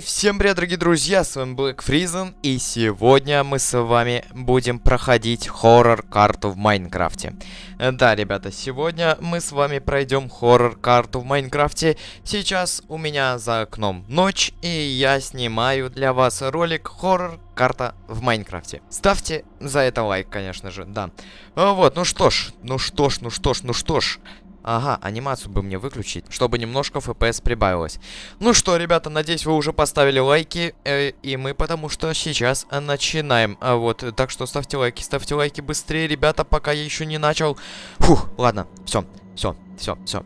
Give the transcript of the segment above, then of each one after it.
всем привет, дорогие друзья, с вами Black Фризен, и сегодня мы с вами будем проходить хоррор-карту в Майнкрафте. Э, да, ребята, сегодня мы с вами пройдем хоррор-карту в Майнкрафте. Сейчас у меня за окном ночь, и я снимаю для вас ролик хоррор-карта в Майнкрафте. Ставьте за это лайк, конечно же, да. Э, вот, ну что ж, ну что ж, ну что ж, ну что ж. Ну что ж. Ага, анимацию бы мне выключить, чтобы немножко FPS прибавилось. Ну что, ребята, надеюсь, вы уже поставили лайки, э, и мы потому что сейчас начинаем. А вот, так что ставьте лайки, ставьте лайки быстрее, ребята, пока я еще не начал. Фух, ладно, все, все, все, все.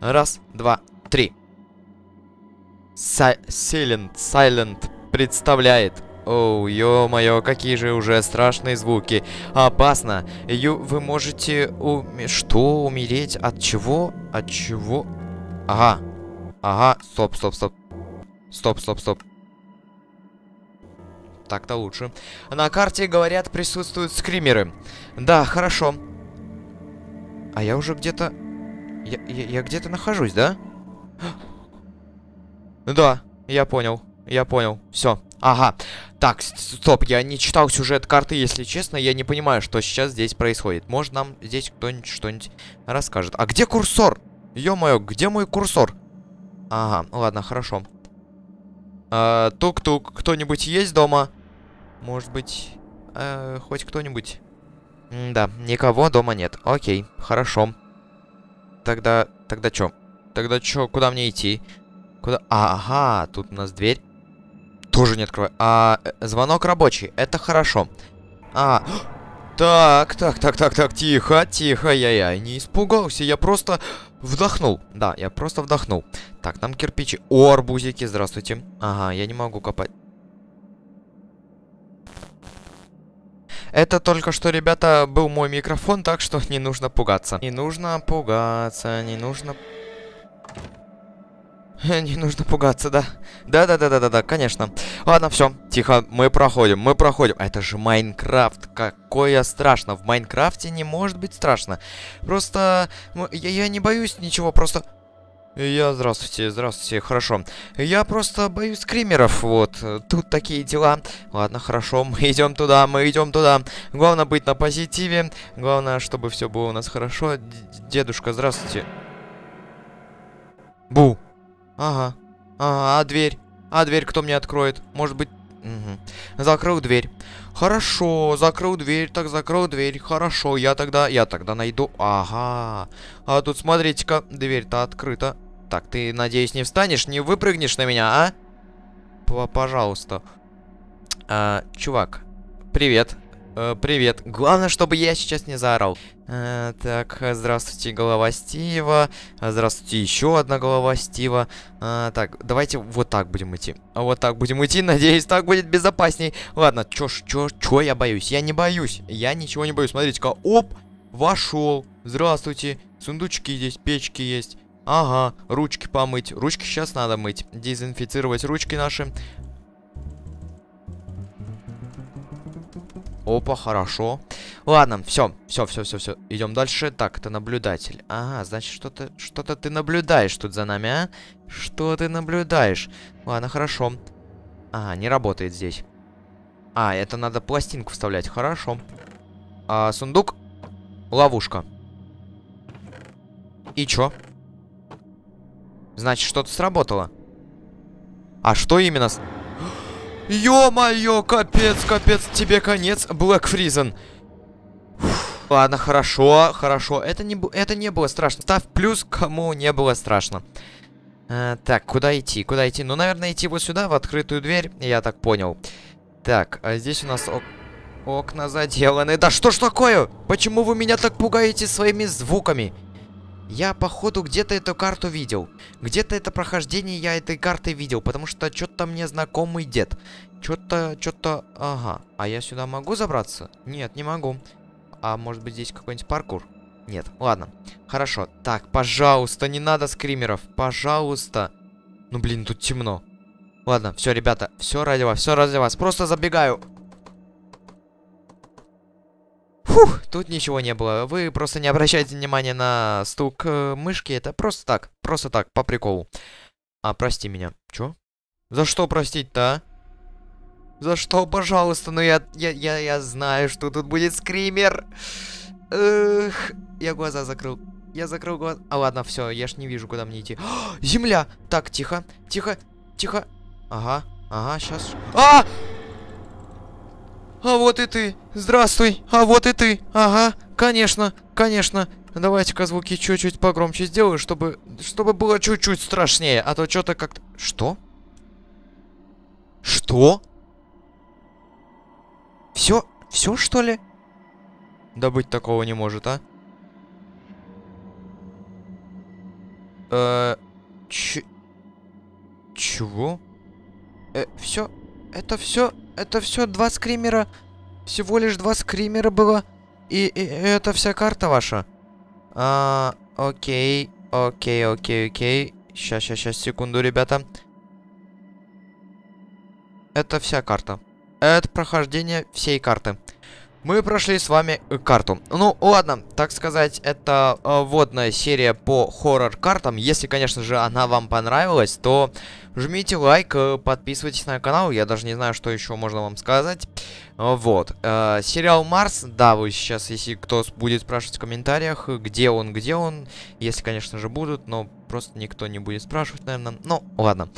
Раз, два, три. Silent, Silent представляет Оу, ё-моё, какие же уже страшные звуки. Опасно. Ю, вы можете... Уми... Что? Умереть? От чего? От чего? Ага. Ага. Стоп, стоп, стоп. Стоп, стоп, стоп. Так-то лучше. На карте, говорят, присутствуют скримеры. Да, хорошо. А я уже где-то... Я, я, я где-то нахожусь, да? Да, я понял. Я понял. Все. Ага. Так, стоп, я не читал сюжет карты, если честно. Я не понимаю, что сейчас здесь происходит. Может, нам здесь кто-нибудь что-нибудь расскажет. А где курсор? Ё-моё, где мой курсор? Ага, ну ладно, хорошо. А, тук-тук, кто-нибудь есть дома? Может быть, э, хоть кто-нибудь? Да, никого дома нет. Окей, хорошо. Тогда, тогда чё? Тогда чё, куда мне идти? Куда? Ага, тут у нас дверь тоже не открываю. А, э, звонок рабочий, это хорошо. А, так, так, так, так, так, тихо, тихо, я, я не испугался, я просто вдохнул. Да, я просто вдохнул. Так, там кирпичи. О, арбузики, здравствуйте. Ага, я не могу копать. Это только что, ребята, был мой микрофон, так что не нужно пугаться. Не нужно пугаться, не нужно Не нужно пугаться, да? Да-да-да-да-да, да, конечно. Ладно, все, тихо, мы проходим, мы проходим. А это же Майнкрафт, какое страшно. В Майнкрафте не может быть страшно. Просто, я, я не боюсь ничего, просто... Я, здравствуйте, здравствуйте, хорошо. Я просто боюсь скримеров, вот. Тут такие дела. Ладно, хорошо, мы идем туда, мы идем туда. Главное быть на позитиве. Главное, чтобы все было у нас хорошо. Д дедушка, здравствуйте. Бу. Ага. А, а дверь? А дверь кто мне откроет? Может быть... Угу. Закрыл дверь. Хорошо, закрыл дверь, так закрыл дверь. Хорошо, я тогда... Я тогда найду... Ага. А тут смотрите-ка, дверь-то открыта. Так, ты, надеюсь, не встанешь, не выпрыгнешь на меня, а? П Пожалуйста. А, чувак, привет. Э, привет. Главное, чтобы я сейчас не заорал. Э, так, здравствуйте, голова Стива. Здравствуйте, еще одна голова Стива. Э, так, давайте вот так будем идти. Вот так будем идти, надеюсь, так будет безопасней. Ладно, чё, чё, чё я боюсь? Я не боюсь, я ничего не боюсь. Смотрите-ка, оп, вошел. Здравствуйте, сундучки здесь, печки есть. Ага, ручки помыть. Ручки сейчас надо мыть. Дезинфицировать ручки наши. Опа, хорошо. Ладно, все, все, все, все, все. Идем дальше. Так, ты наблюдатель. Ага, значит, что-то что-то ты наблюдаешь тут за нами, а? Что ты наблюдаешь? Ладно, хорошо. Ага, не работает здесь. А, это надо пластинку вставлять. Хорошо. А, сундук. Ловушка. И чё? Значит, что-то сработало. А что именно... Ё-моё, капец, капец, тебе конец, Блэк Фризен. Ладно, хорошо, хорошо. Это не, это не было страшно. Ставь плюс, кому не было страшно. Э, так, куда идти? Куда идти? Ну, наверное, идти вот сюда, в открытую дверь. Я так понял. Так, а здесь у нас ок окна заделаны. Да что ж такое? Почему вы меня так пугаете своими звуками? Я, походу, где-то эту карту видел. Где-то это прохождение я этой карты видел, потому что что-то мне знакомый дед. Что-то, что-то... Ага. А я сюда могу забраться? Нет, не могу. А может быть здесь какой-нибудь паркур? Нет, ладно. Хорошо. Так, пожалуйста, не надо скримеров. Пожалуйста. Ну, блин, тут темно. Ладно, все, ребята, все ради вас, все ради вас. Просто забегаю. Фух, тут ничего не было. Вы просто не обращайте внимания на стук э, мышки. Это просто так, просто так, по приколу. А, прости меня. Чё? За что простить-то, а? За что, пожалуйста, но я, я, я, я знаю, что тут будет скример. Эх, я глаза закрыл. Я закрыл глаза. А ладно, все, я ж не вижу, куда мне идти. О, земля! Так, тихо, тихо, тихо. Ага, ага, сейчас. А! А вот и ты. Здравствуй. А вот и ты. Ага, конечно, конечно. Давайте-ка звуки чуть-чуть погромче сделаю, чтобы, чтобы было чуть-чуть страшнее. А то что-то как-то... Что? Что? Все? Все, что ли? Да быть такого не может, а? Э, ч... Чего? Э, все? Это все? Это все два скримера? Всего лишь два скримера было? И, и это вся карта ваша? А, окей, окей, окей, окей. Сейчас, сейчас, сейчас, секунду, ребята. Это вся карта это прохождение всей карты. Мы прошли с вами карту. Ну, ладно, так сказать, это э, водная серия по хоррор-картам. Если, конечно же, она вам понравилась, то жмите лайк, э, подписывайтесь на канал. Я даже не знаю, что еще можно вам сказать. Вот. Э, сериал Марс, да, вы сейчас, если кто будет спрашивать в комментариях, где он, где он, если, конечно же, будут, но просто никто не будет спрашивать, наверное. Ну, ладно. Ладно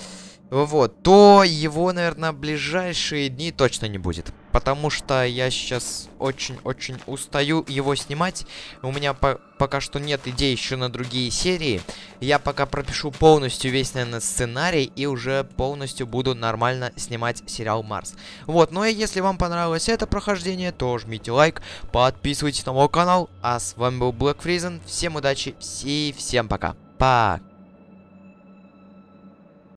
вот, то его, наверное, ближайшие дни точно не будет. Потому что я сейчас очень-очень устаю его снимать. У меня по пока что нет идей еще на другие серии. Я пока пропишу полностью весь, наверное, сценарий и уже полностью буду нормально снимать сериал Марс. Вот, ну и если вам понравилось это прохождение, то жмите лайк, подписывайтесь на мой канал. А с вами был Black Фризен. Всем удачи и всем пока. Пока.